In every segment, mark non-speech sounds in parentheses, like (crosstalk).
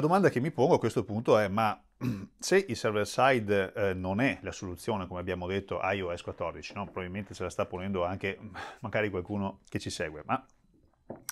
la domanda che mi pongo a questo punto è, ma (clears throat) se il server side eh, non è la soluzione, come abbiamo detto, iOS 14, no? probabilmente se la sta ponendo anche magari qualcuno che ci segue, ma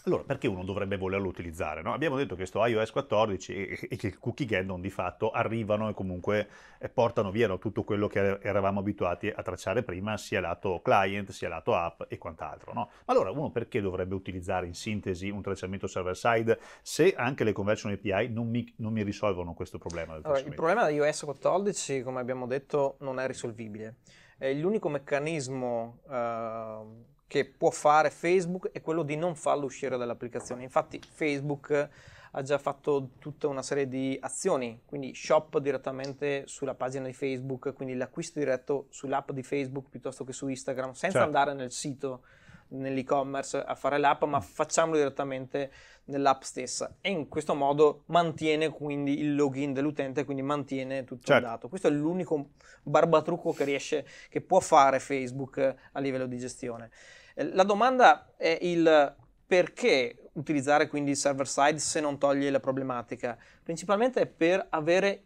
allora perché uno dovrebbe volerlo utilizzare? No? Abbiamo detto che sto iOS 14 e, e che il cookie Gaddon di fatto arrivano e comunque eh, portano via tutto quello che eravamo abituati a tracciare prima, sia lato client, sia lato app e quant'altro. No? allora uno perché dovrebbe utilizzare in sintesi un tracciamento server-side se anche le conversion API non mi, non mi risolvono questo problema? Allora, il problema di iOS 14, come abbiamo detto, non è risolvibile. È l'unico meccanismo... Uh che può fare Facebook è quello di non farlo uscire dall'applicazione. Infatti Facebook ha già fatto tutta una serie di azioni, quindi shop direttamente sulla pagina di Facebook, quindi l'acquisto diretto sull'app di Facebook piuttosto che su Instagram, senza certo. andare nel sito, nell'e-commerce a fare l'app, ma mm. facciamolo direttamente nell'app stessa. E in questo modo mantiene quindi il login dell'utente, quindi mantiene tutto certo. il dato. Questo è l'unico barbatrucco che riesce, che può fare Facebook a livello di gestione. Eh, la domanda è il perché utilizzare quindi server side se non togli la problematica? Principalmente per avere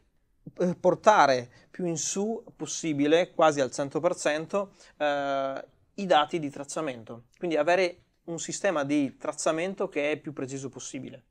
eh, portare più in su possibile, quasi al 100%, eh, i dati di tracciamento. Quindi avere un sistema di tracciamento che è più preciso possibile.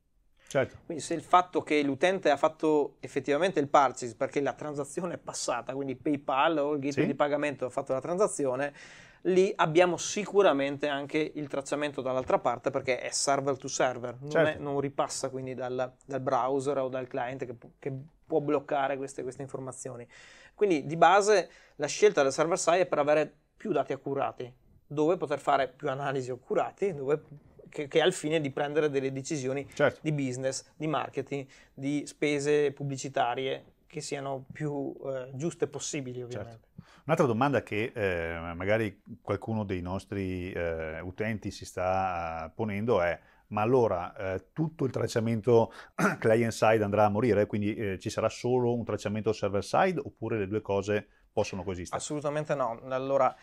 Certo. Quindi se il fatto che l'utente ha fatto effettivamente il purchase perché la transazione è passata, quindi PayPal o il gateway sì. di pagamento ha fatto la transazione, lì abbiamo sicuramente anche il tracciamento dall'altra parte perché è server to server, non, certo. è, non ripassa quindi dal, dal, browser o dal client che, che può bloccare queste, queste, informazioni. Quindi di base la scelta del server side è per avere più dati accurati, dove poter fare più analisi accurate, dove che, che, al fine di prendere delle decisioni certo. di business, di marketing, di spese pubblicitarie che siano più eh, giuste possibili ovviamente. Certo. Un'altra domanda che eh, magari qualcuno dei nostri eh, utenti si sta eh, ponendo è ma allora eh, tutto il tracciamento (clears throat) client-side andrà a morire, quindi eh, ci sarà solo un tracciamento server-side oppure le due cose possono coesistere? Assolutamente no. Allora,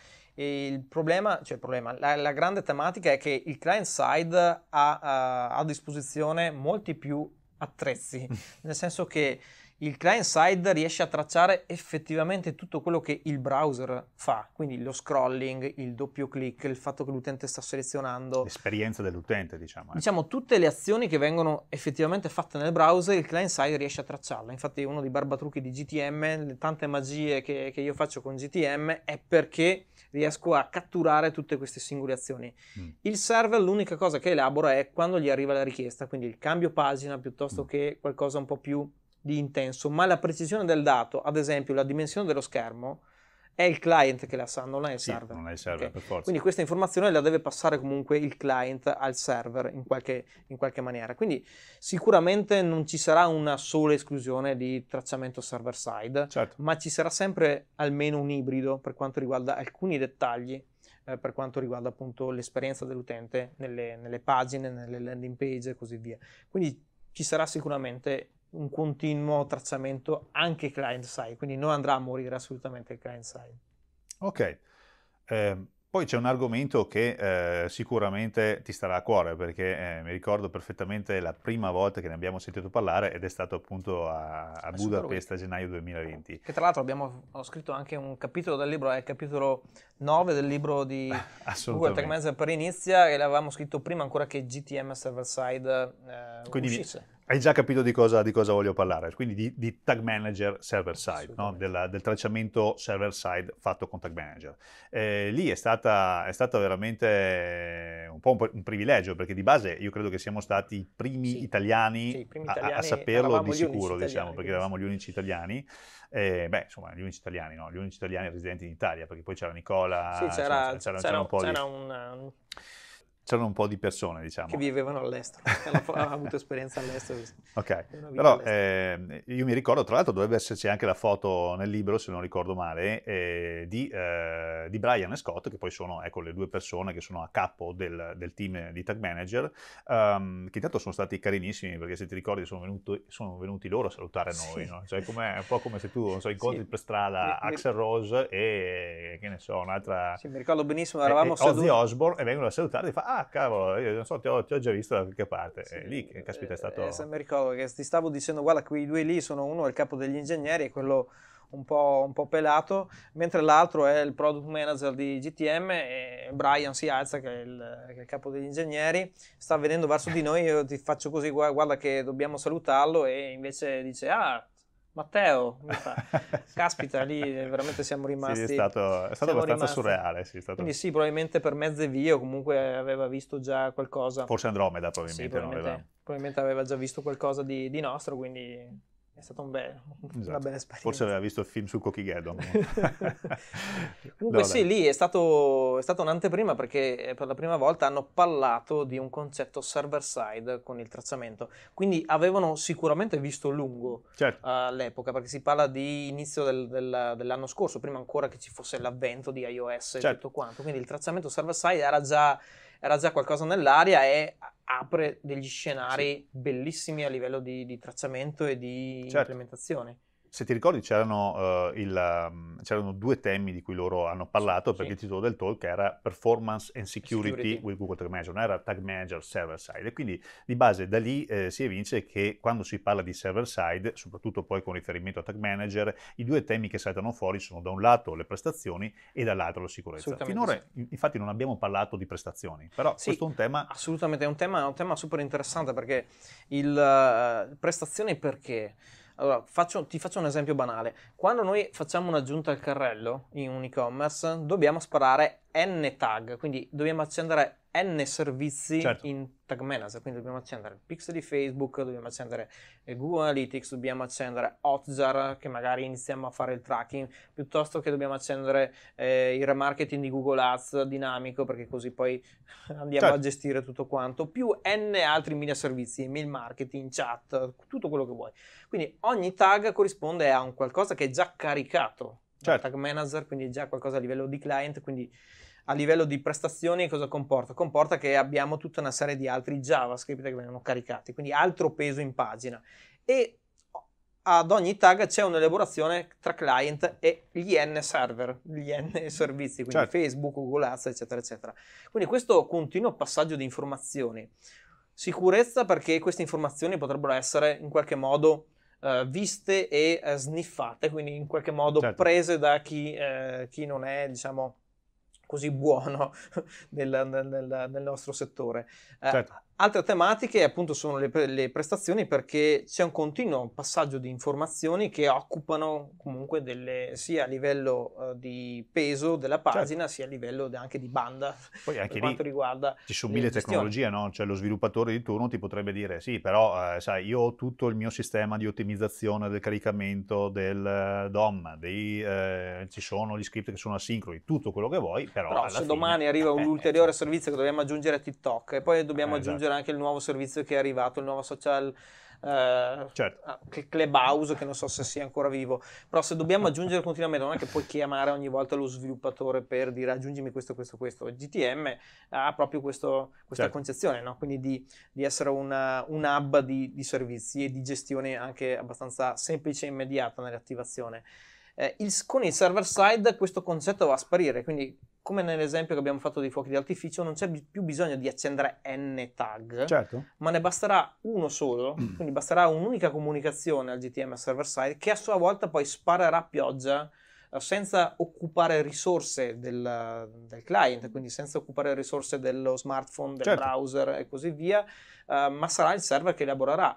e il problema, cioè il problema, la, la, grande tematica è che il client side ha uh, a disposizione molti più attrezzi, (laughs) nel senso che il client side riesce a tracciare effettivamente tutto quello che il browser fa, quindi lo scrolling, il doppio clic, il fatto che l'utente sta selezionando. L'esperienza dell'utente, diciamo. Eh. Diciamo, tutte le azioni che vengono effettivamente fatte nel browser, il client side riesce a tracciarle. Infatti uno dei barbatrucchi di GTM, le tante magie che, che io faccio con GTM, è perché riesco a catturare tutte queste singole azioni. Mm. Il server l'unica cosa che elabora è quando gli arriva la richiesta, quindi il cambio pagina piuttosto mm. che qualcosa un po' più di intenso, ma la precisione del dato, ad esempio la dimensione dello schermo, è il client che la sa, non è il sì, server. Non è il server, okay. per forza. Quindi questa informazione la deve passare comunque il client al server in qualche, in qualche maniera. Quindi sicuramente non ci sarà una sola esclusione di tracciamento server-side, certo. ma ci sarà sempre almeno un ibrido per quanto riguarda alcuni dettagli eh, per quanto riguarda appunto l'esperienza dell'utente nelle, nelle pagine, nelle landing page e così via. Quindi ci sarà sicuramente un continuo tracciamento anche client side, quindi non andrà a morire assolutamente il client side. Ok, eh, poi c'è un argomento che eh, sicuramente ti starà a cuore perché eh, mi ricordo perfettamente la prima volta che ne abbiamo sentito parlare ed è stato appunto a, a Budapest a gennaio 2020. Che tra l'altro abbiamo scritto anche un capitolo del libro, è il capitolo 9 del libro di (laughs) Google Tech Manager per Inizia e l'avevamo scritto prima ancora che GTM server side eh, uscisse. Mi hai già capito di cosa, di cosa, voglio parlare, quindi di, di tag manager server side, no? del, del, tracciamento server side fatto con tag manager. Eh, lì è stata, è stata, veramente un po' un, un, privilegio perché di base io credo che siamo stati i primi sì. italiani, sì, primi italiani a, a, saperlo di sicuro, diciamo, italiani, perché eravamo gli unici italiani. Eh, beh, insomma, gli unici italiani, no? Gli unici italiani residenti in Italia, perché poi c'era Nicola, sì, c'era, c'era, c'era, c'era un po' di... Un, um, c'erano un po' di persone, diciamo. Che vivevano all'estero, (laughs) hanno avuto esperienza all'estero. Ok, però eh, io mi ricordo, tra l'altro dovrebbe esserci anche la foto nel libro, se non ricordo male, eh, di, eh, di, Brian e Scott, che poi sono ecco, le due persone che sono a capo del, del team di Tag Manager, um, che intanto sono stati carinissimi, perché se ti ricordi sono, venuto, sono venuti loro a salutare noi, sì. no? cioè, è un po' come se tu so, incontri sì. per strada mi, Axel mi... Rose e, che ne so, un'altra... Sì, mi ricordo benissimo, eravamo e, seduti... Ozzy Osbourne, e vengono a salutare e fa, ah, ah cavolo, io non so, ti ho, ti ho già visto da qualche parte, sì, è lì che caspita è eh, stato... Eh, mi ricordo che ti stavo dicendo, guarda, quei due lì sono uno è il capo degli ingegneri e quello un po', un po', pelato, mentre l'altro è il product manager di GTM e Brian si alza che è, il, che è il capo degli ingegneri, sta venendo verso di noi, io ti faccio così, guarda che dobbiamo salutarlo e invece dice ah Matteo, (laughs) caspita, lì veramente siamo rimasti. Sì, è stato, è stato abbastanza rimasti. surreale. Sì, stato... Quindi, sì, probabilmente per mezze vie o comunque aveva visto già qualcosa. Forse Andromeda, probabilmente. Sì, probabilmente, aveva... probabilmente aveva già visto qualcosa di, di nostro, quindi è stata un be- esatto. una bella esperienza. Forse aveva visto il film su Cookie Cochighedon. (laughs) Comunque sì, lì è, stato, è, stata un'anteprima perché eh, per la prima volta hanno parlato di un concetto server-side con il tracciamento. Quindi avevano sicuramente visto lungo certo. all'epoca, eh, perché si parla di inizio del, del, dell'anno scorso, prima ancora che ci fosse l'avvento di iOS certo. e tutto quanto. Quindi il tracciamento server-side era già era già qualcosa nell'aria e apre degli scenari sì. bellissimi a livello di, di tracciamento e di certo. implementazione se ti ricordi c'erano, uh, il, mm, c'erano, due temi di cui loro hanno parlato, sì, perché il titolo del talk era Performance and Security, Security. with Google Tag Manager, non era Tag Manager server side. E quindi di base da lì eh, si evince che quando si parla di server side, soprattutto poi con riferimento a Tag Manager, i due temi che saltano fuori sono da un lato le prestazioni e dall'altro la sicurezza. Finora sì. infatti non abbiamo parlato di prestazioni, però questo è un tema... Assolutamente, è un tema, è un tema super interessante perché il uh, eh, prestazione perché... Allora, faccio, ti faccio un esempio banale. Quando noi facciamo un'aggiunta al carrello in un e-commerce, dobbiamo sparare n tag, quindi dobbiamo accendere n servizi certo. in tag manager, quindi dobbiamo accendere il pixel di Facebook, dobbiamo accendere Google Analytics, dobbiamo accendere Hotjar che magari iniziamo a fare il tracking, piuttosto che dobbiamo accendere eh, il remarketing di Google Ads dinamico perché così poi (laughs) andiamo certo. a gestire tutto quanto, più n altri media servizi, email marketing, chat, tutto quello che vuoi. Quindi ogni tag corrisponde a un qualcosa che è già caricato certo. dal tag manager, quindi già qualcosa a livello di client, quindi a livello di prestazioni cosa comporta? Comporta che abbiamo tutta una serie di altri JavaScript che vengono caricati, quindi altro peso in pagina. E ad ogni tag c'è un'elaborazione tra client e gli N server, gli N (laughs) servizi, quindi certo. Facebook, Google Ads, eccetera, eccetera. Quindi questo continuo passaggio di informazioni. Sicurezza perché queste informazioni potrebbero essere in qualche modo Uh, viste e uh, sniffate, quindi in qualche modo certo. prese da chi, uh, chi non è, diciamo, così buono (laughs) nel, nel, nel nostro settore. Eh, certo. Altre tematiche appunto sono le, pre- le, prestazioni perché c'è un continuo passaggio di informazioni che occupano comunque delle, sia a livello eh, di peso della certo. pagina certo. sia a livello de- anche di banda Poi anche per quanto riguarda ci sono mille tecnologie, no? cioè lo sviluppatore di turno ti potrebbe dire sì però eh, sai io ho tutto il mio sistema di ottimizzazione del caricamento del eh, DOM, dei, eh, ci sono gli script che sono asincroni, tutto quello che vuoi però, però se fine, domani arriva (laughs) eh, un eh, ulteriore servizio che dobbiamo aggiungere a TikTok e poi dobbiamo esatto. aggiungere esatto c'era anche il nuovo servizio che è arrivato, il nuovo social eh, certo. Ah, Clubhouse che non so se sia ancora vivo però se dobbiamo aggiungere continuamente non è che puoi chiamare ogni volta lo sviluppatore per dire aggiungimi questo questo questo GTM ha proprio questo, questa certo. concezione no? quindi di, di essere una, un hub di, di servizi e di gestione anche abbastanza semplice e immediata nell'attivazione eh, il, con il server side questo concetto va a sparire, quindi come nell'esempio che abbiamo fatto dei fuochi di artificio, non c'è bi- più bisogno di accendere n tag, certo. ma ne basterà uno solo, mm. (clears throat) quindi basterà un'unica comunicazione al GTM server side che a sua volta poi sparerà pioggia eh, senza occupare risorse del, del, client, quindi senza occupare risorse dello smartphone, del certo. browser e così via, uh, ma sarà il server che elaborerà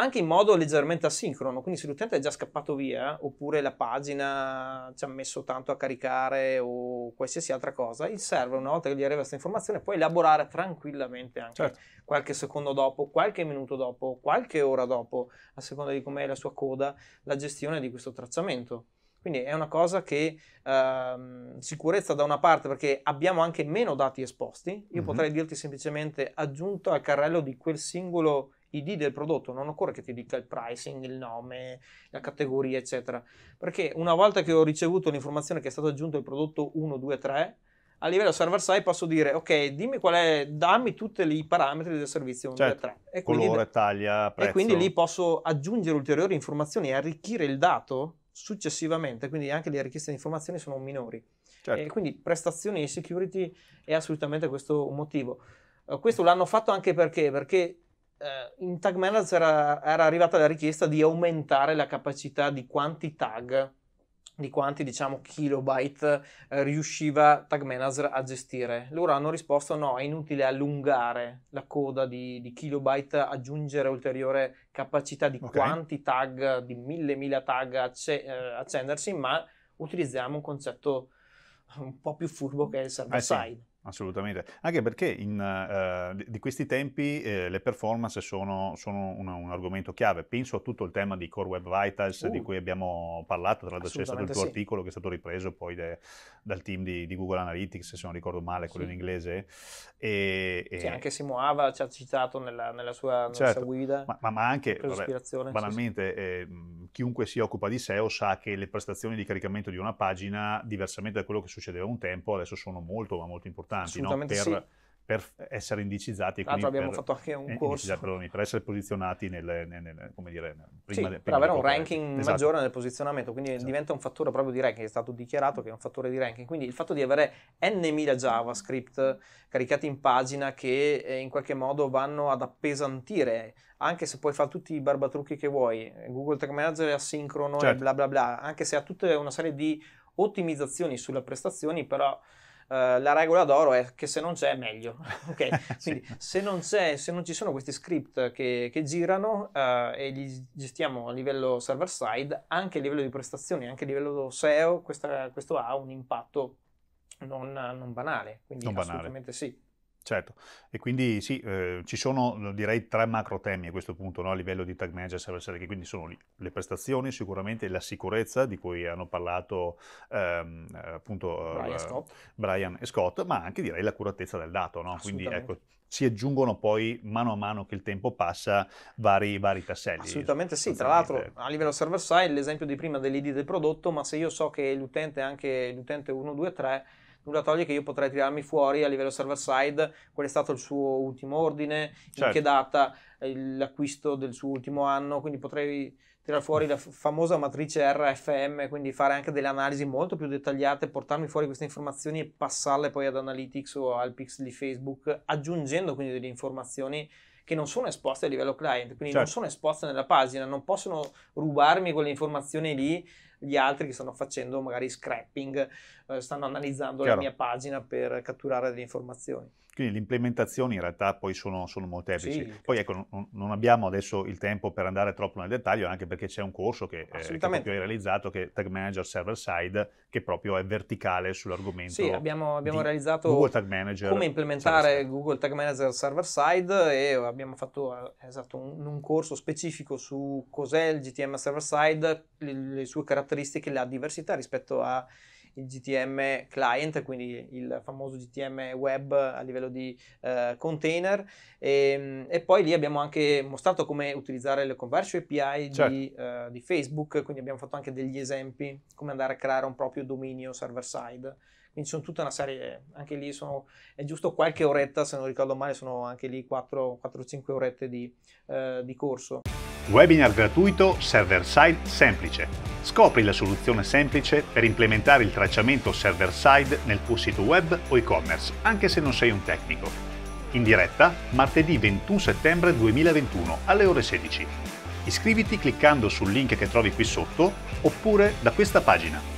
anche in modo leggermente asincrono, quindi se l'utente è già scappato via oppure la pagina ci ha messo tanto a caricare o qualsiasi altra cosa, il server una volta che gli arriva questa informazione può elaborare tranquillamente anche certo. qualche secondo dopo, qualche minuto dopo, qualche ora dopo, a seconda di com'è la sua coda, la gestione di questo tracciamento. Quindi è una cosa che ehm, sicurezza da una parte perché abbiamo anche meno dati esposti, io mm-hmm. potrei dirti semplicemente aggiunto al carrello di quel singolo ID del prodotto, non occorre che ti dica il pricing, il nome, la categoria, eccetera. Perché una volta che ho ricevuto l'informazione che è stato aggiunto il prodotto 1, 2, 3, a livello server side posso dire ok dimmi qual è dammi tutti i parametri del servizio 1 certo, 3 e colore quindi, taglia prezzo e quindi lì posso aggiungere ulteriori informazioni e arricchire il dato successivamente quindi anche le richieste di informazioni sono minori certo. e quindi prestazioni e security è assolutamente questo un motivo eh, questo l'hanno fatto anche perché perché eh, in Tag Manager era, era, arrivata la richiesta di aumentare la capacità di quanti tag, di quanti diciamo kilobyte eh, riusciva Tag Manager a gestire. Loro hanno risposto no, è inutile allungare la coda di, di kilobyte, aggiungere ulteriore capacità di okay. quanti tag, di mille, mila tag acce, eh, accendersi, ma utilizziamo un concetto un po' più furbo che è il server side. Eh sì. Assolutamente, anche perché in, eh, di questi tempi eh, le performance sono, sono un, un, argomento chiave. Penso a tutto il tema di Core Web Vitals uh, di cui abbiamo parlato, tra l'altro c'è stato il tuo sì. articolo che è stato ripreso poi de, dal team di, di, Google Analytics, se non ricordo male, quello sì. in inglese. E, e... Sì, anche Simoava ci ha citato nella, nella, sua, nella certo. sua, guida. Ma, ma, ma anche, vabbè, banalmente, eh, chiunque si occupa di SEO sa che le prestazioni di caricamento di una pagina, diversamente da quello che succedeva un tempo, adesso sono molto ma molto importanti importanti no? per, sì. per, essere indicizzati. Tra l'altro abbiamo per, fatto anche un eh, corso. Perdoni, per essere posizionati nel, nel, nel come dire, prima, sì, prima per avere un ranking esatto. maggiore nel posizionamento, quindi esatto. diventa un fattore proprio di ranking, è stato dichiarato che è un fattore di ranking. Quindi il fatto di avere n.000 JavaScript caricati in pagina che eh, in qualche modo vanno ad appesantire anche se puoi fare tutti i barbatrucchi che vuoi, eh, Google Tag Manager è asincrono certo. e bla bla bla, anche se ha tutta una serie di ottimizzazioni sulle prestazioni, però eh, la regola d'oro è che se non c'è è meglio. (laughs) (laughs) Okay? Quindi sì. se, non se non ci sono questi script che, che girano eh, e li gestiamo a livello server side, anche a livello di prestazioni, anche a livello SEO, questa, questo ha un impatto non, non banale. Quindi non assolutamente banale. sì. Certo, e quindi sì, eh, ci sono eh, direi tre macro temi a questo punto no? a livello di tag manager server side, che quindi sono le prestazioni sicuramente, la sicurezza di cui hanno parlato ehm, appunto eh, Brian, eh, Scott. Brian, e Scott, ma anche direi l'accuratezza del dato, no? quindi ecco, si aggiungono poi mano a mano che il tempo passa vari, vari tasselli. Assolutamente sì, tra l'altro a livello server side l'esempio di prima dell'ID del prodotto, ma se io so che l'utente è anche l'utente 1, 2, 3 nulla toglie che io potrei tirarmi fuori a livello server side qual è stato il suo ultimo ordine, certo. in che data eh, l'acquisto del suo ultimo anno, quindi potrei tirare fuori la f- famosa matrice RFM, quindi fare anche delle analisi molto più dettagliate, portarmi fuori queste informazioni e passarle poi ad Analytics o al pixel di Facebook, aggiungendo quindi delle informazioni che non sono esposte a livello client, quindi certo. non sono esposte nella pagina, non possono rubarmi quelle informazioni lì gli altri che stanno facendo magari scrapping, eh, stanno analizzando Chiaro. la mia pagina per catturare delle informazioni. Quindi le implementazioni in realtà poi sono, sono molteplici. Sì. Poi ecco, non, non, abbiamo adesso il tempo per andare troppo nel dettaglio, anche perché c'è un corso che, eh, che hai realizzato, che è Tag Manager Server Side, che proprio è verticale sull'argomento. Sì, abbiamo, abbiamo realizzato Google Tag Manager come implementare Google Tag Manager Server Side e abbiamo fatto eh, esatto, un, un corso specifico su cos'è il GTM Server Side, le, le sue caratteristiche caratteristiche, la diversità rispetto al GTM client, quindi il famoso GTM web a livello di eh, container e, ehm, e, poi lì abbiamo anche mostrato come utilizzare le Conversion API certo. di, eh, di Facebook, quindi abbiamo fatto anche degli esempi come andare a creare un proprio dominio server side quindi sono tutta una serie, anche lì sono, è giusto qualche oretta, se non ricordo male sono anche lì 4-5 orette di, eh, di corso. Webinar gratuito server-side semplice. Scopri la soluzione semplice per implementare il tracciamento server-side nel tuo sito web o e-commerce, anche se non sei un tecnico. In diretta martedì 21 settembre 2021 alle ore 16. Iscriviti cliccando sul link che trovi qui sotto oppure da questa pagina